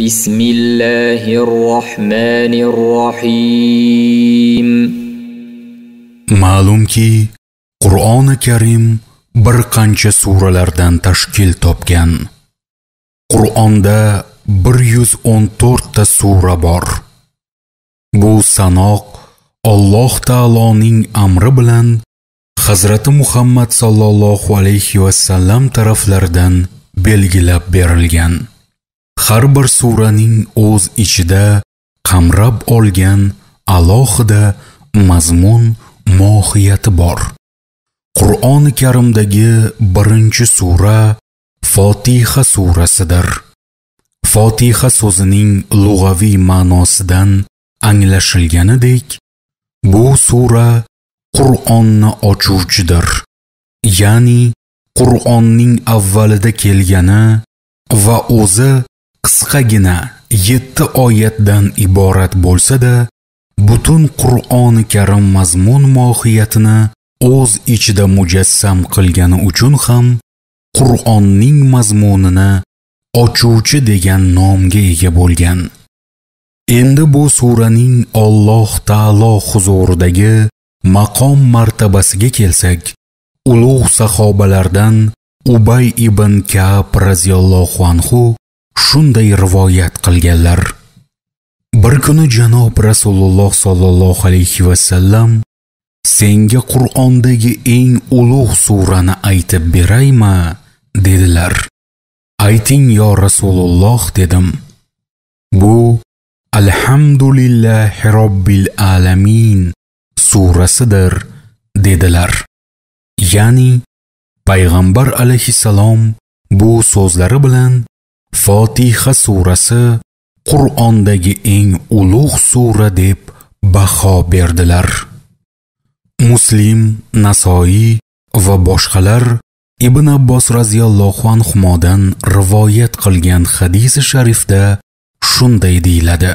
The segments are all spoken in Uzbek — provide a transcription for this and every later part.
بسم الله الرحمن الرحيم ma'lumki qur'oni karim bir qancha suralardan tashkil topgan qur'onda 114 ta sura bor bu sanoq Alloh taoloning amri bilan Hazrati Muhammad sallallohu alayhi vasallam taraflaridan belgilab berilgan har bir suraning o'z ichida qamrab olgan alohida mazmun mohiyati bor. Qur'oni Karimdagi birinchi sura Fotiha surasidir. Fotiha so'zining lug'aviy ma'nosidan anglashilganidek, bu sura Qur'onni ochuvchidir. Ya'ni Qur'onning avvalida kelgani va o'zi qisqagina yetti oyatdan iborat bo'lsa-da, butun Qur'oni Karim mazmun mohiyatini o'z ichida mujassam qilgani uchun ham Qur'onning mazmunini ochuvchi degan nomga ega bo'lgan. Endi bu suraning Alloh taolo huzuridagi maqom martabasiga kelsak, ulug' sahobalardan Ubay ibn Ka'b radhiyallohu anhu shunday rivoyat qilganlar bir kuni janob rasululloh sollallohu alayhi vasallam senga qur'ondagi eng ulug' surani aytib berayma dedilar ayting yo rasululloh dedim bu alhamdulillahi robbil alamin surasidir dedilar ya'ni payg'ambar alayhissalom bu so'zlari bilan fotiha surasi qur'ondagi eng ulug' sura deb baho berdilar muslim nasoiy va boshqalar ibn abbos roziyallohu anhudan rivoyat qilgan hadisi sharifda shunday deyiladi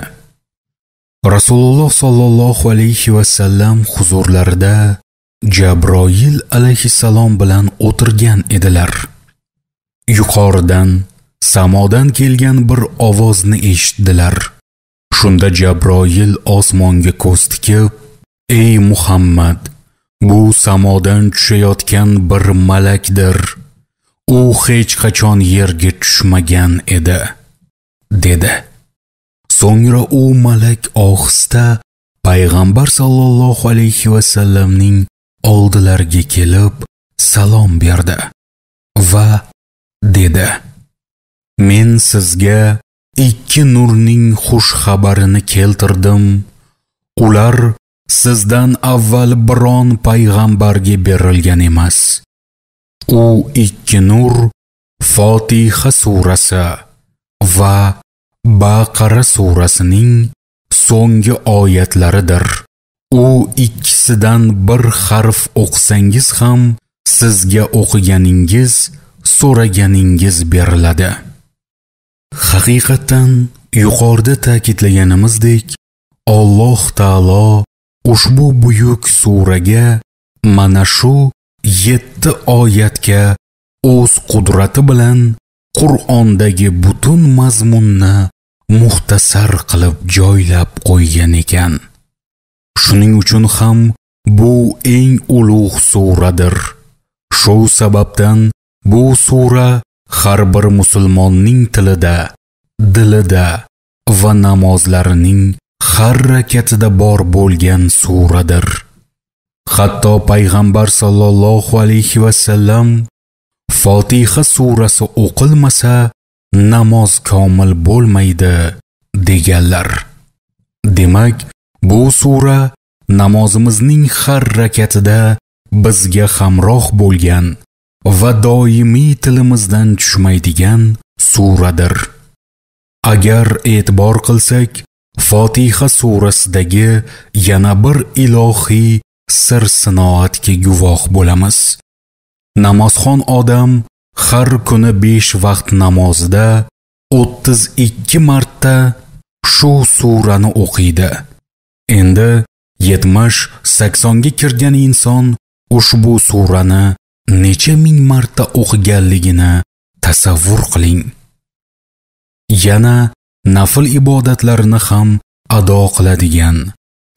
rasululloh sollallohu alayhi vasallam huzurlarida jabroil alayhissalom bilan o'tirgan edilar yuqoridan samodan kelgan bir ovozni eshitdilar shunda jabroil osmonga ko'z tikib ey muhammad bu samodan tushayotgan bir malakdir u hech qachon yerga tushmagan edi dedi so'ngra u malak ohista payg'ambar sollallohu alayhi vasallamning oldilariga kelib salom berdi va dedi men sizga ikki nurning xush xabarini keltirdim ular sizdan avval biron payg'ambarga berilgan emas u ikki nur fotiha surasi va baqara surasining so'nggi oyatlaridir u ikkisidan bir harf o'qisangiz ham sizga o'qiganingiz so'raganingiz beriladi haqiqatdan yuqorida ta'kidlaganimizdek alloh taolo ushbu buyuk suraga mana shu yetti oyatga o'z qudrati bilan qur'ondagi butun mazmunni muxtasar qilib joylab qo'ygan ekan shuning uchun ham bu eng ulug' suradir shu sababdan bu sura har bir musulmonning tilida, dilida va namozlarining harakatida bor bo'lgan suradir. Hatto payg'ambar sallallohu alayhi va sallam Fotiha surasi o'qilmasa namoz komil bo'lmaydi deganlar. Demak, bu sura namozimizning harakatida bizga hamroh bo'lgan va doimiy tilimizdan tushmaydigan suradir agar e'tibor qilsak fotiha surasidagi yana bir ilohiy sir sinoatga guvoh bo'lamiz namozxon odam har kuni besh vaqt namozida o'ttiz ikki marta shu surani o'qiydi endi yetmish saksonga kirgan inson ushbu surani necha ming marta o'qiganligini tasavvur qiling. Yana nafl ibodatlarini ham ado qiladigan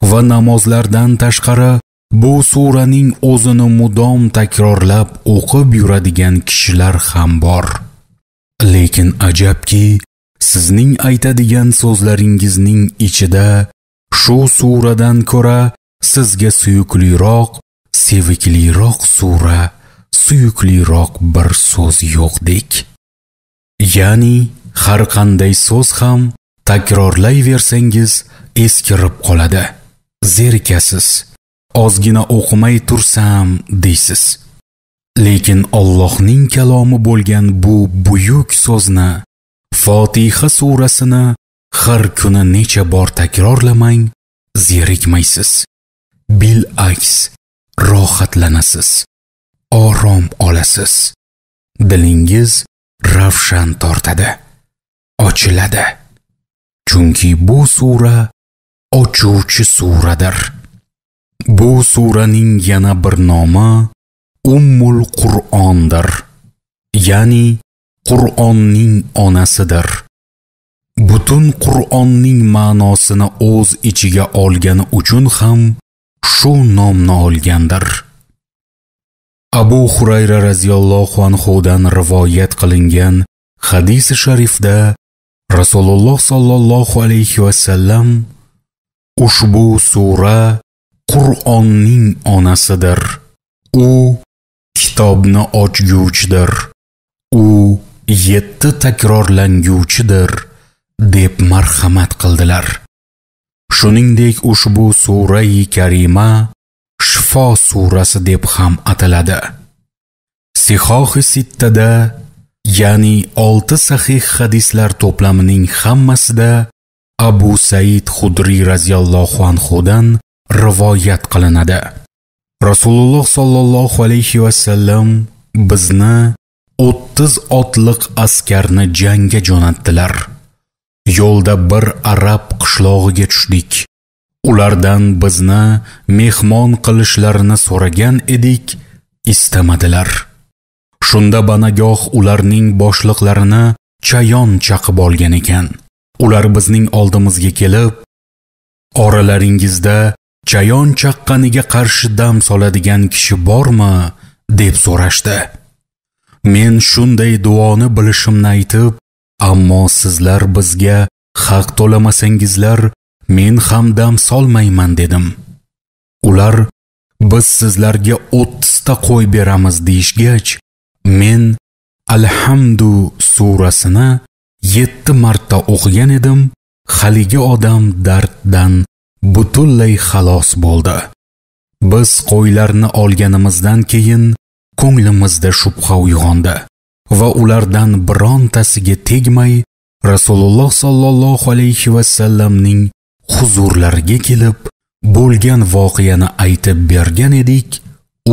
va namozlardan tashqari bu suraning o'zini mudom takrorlab o'qib yuradigan kishilar ham bor. Lekin ajabki, sizning aytadigan so'zlaringizning ichida shu suradan ko'ra sizga suyukliroq, sevikliroq sura suyukliroq bir so'z yo'qdek ya'ni har qanday so'z ham takrorlayversangiz eskirib qoladi zerikasiz ozgina o'qimay tursam deysiz lekin Allohning kalomi bo'lgan bu buyuk so'zni fotiha surasini har kuni necha bor takrorlamang zerikmaysiz aks rohatlanasiz orom olasiz dilingiz ravshan tortadi ochiladi chunki bu sura ochuvchi suradir bu suraning yana bir nomi ummul qur'ondir ya'ni qur'onning onasidir butun qur'onning ma'nosini o'z ichiga olgani uchun ham shu nomni olgandir abu hurayra roziyallohu anhudan rivoyat qilingan hadis sharifda rasululloh sollallohu alayhi vasallam ushbu sura qur'onning onasidir u kitobni ochguvchidir u yetti takrorlanguvchidir deb marhamat qildilar shuningdek ushbu surai karima shifo surasi deb ham ataladi sihohi sittada ya'ni 6 sahih hadislar to'plamining hammasida abu said hudriy radhiyallohu anhu dan rivoyat qilinadi rasululloh sollallohu alayhi vasallam bizni 30 otliq askarni jangga jo'natdilar yo'lda bir arab qishlog'iga tushdik ulardan bizni mehmon qilishlarini so'ragan edik, istamadilar. Shunda banagoh ularning boshliqlarini chayon chaqib olgan ekan. Ular bizning oldimizga kelib, oralaringizda chayon chaqqaniga qarshi dam soladigan kishi bormi deb so'rashdi. Men shunday duoni bilishimni aytib, ammo sizlar bizga haq to'lamasangizlar men ham dam solmayman dedim ular biz sizlarga 30 ta qo'y beramiz deyishgach men alhamdu surasini 7 marta o'qigan edim haligi odam darddan butunlay xalos bo'ldi biz qo'ylarni olganimizdan keyin ko'nglimizda shubha uyg'ondi va ulardan birontasiga tegmay rasululloh sollallohu alayhi vasallamning huzurlariga kelib bo'lgan voqeani aytib bergan edik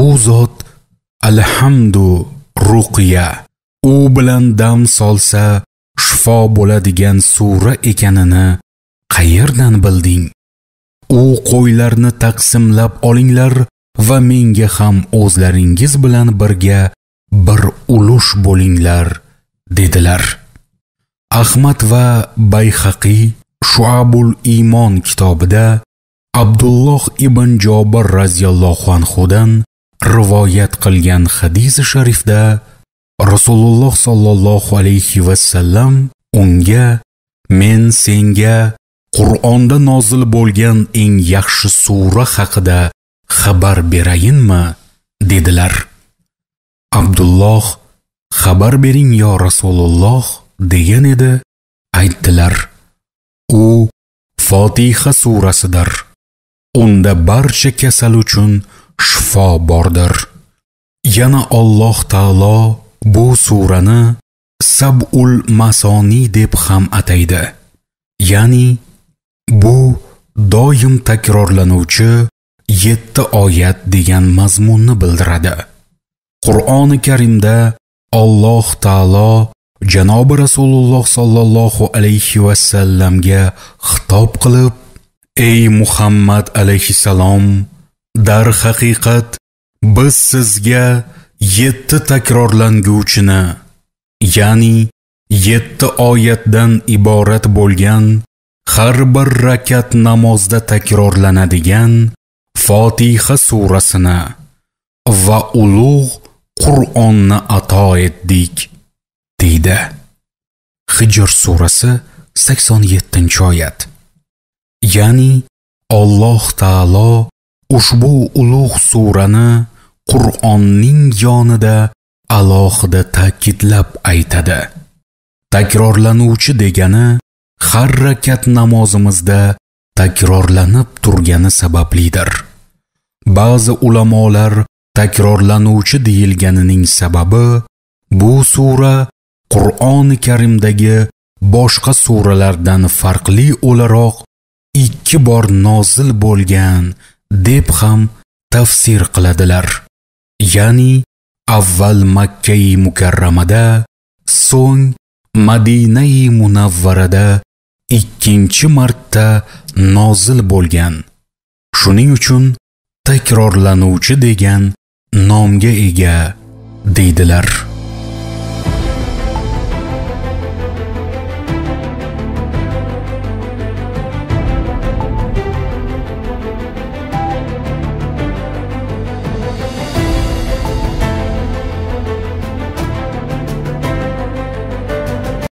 u zot alhamdu ruqiya u bilan dam solsa shifo bo'ladigan sura ekanini qayerdan bilding u qo'ylarni taqsimlab olinglar va menga ham o'zlaringiz bilan birga bir ulush bo'linglar dedilar ahmad va bayhaqiy shuabul iymon kitobida abdulloh ibn jobir roziyallohu anhudan rivoyat qilgan hadis sharifda rasululloh sollallohu alayhi vasallam unga men senga qur'onda nozil bo'lgan eng yaxshi sura haqida xabar berayinmi dedilar abdulloh xabar bering yo rasululloh degan edi aytdilar u fotiha surasidir unda barcha kasal uchun shifo bordir yana alloh taolo bu surani sabul masoniy deb ham ataydi ya'ni bu doim takrorlanuvchi yetti oyat degan mazmunni bildiradi qur'oni karimda Alloh taolo janobi rasululloh sollallohu alayhi vasallamga xitob qilib ey muhammad alayhissalom darhaqiqat biz sizga yetti takrorlanguvchini ya'ni yetti oyatdan iborat bo'lgan har bir rakat namozda takrorlanadigan fotiha surasini va ulug' qur'onni ato etdik deydi. Hijr surasi 87-oyat. Ya'ni Alloh taolo ushbu ulug' surani Qur'onning yonida alohida ta'kidlab aytadi. Takrorlanuvchi degani har rakat namozimizda takrorlanib turgani sabablidir. Ba'zi ulamolar takrorlanuvchi deyilganining sababi bu sura Qur'oni Karimdagi boshqa suralardan farqli o'laroq ikki bor nozil bo'lgan deb ham tafsir qiladilar. Ya'ni avval Makka mukarramada, so'ng Madina munavvarada ikkinchi marta nozil bo'lgan. Shuning uchun takrorlanuvchi degan nomga ega deydilar.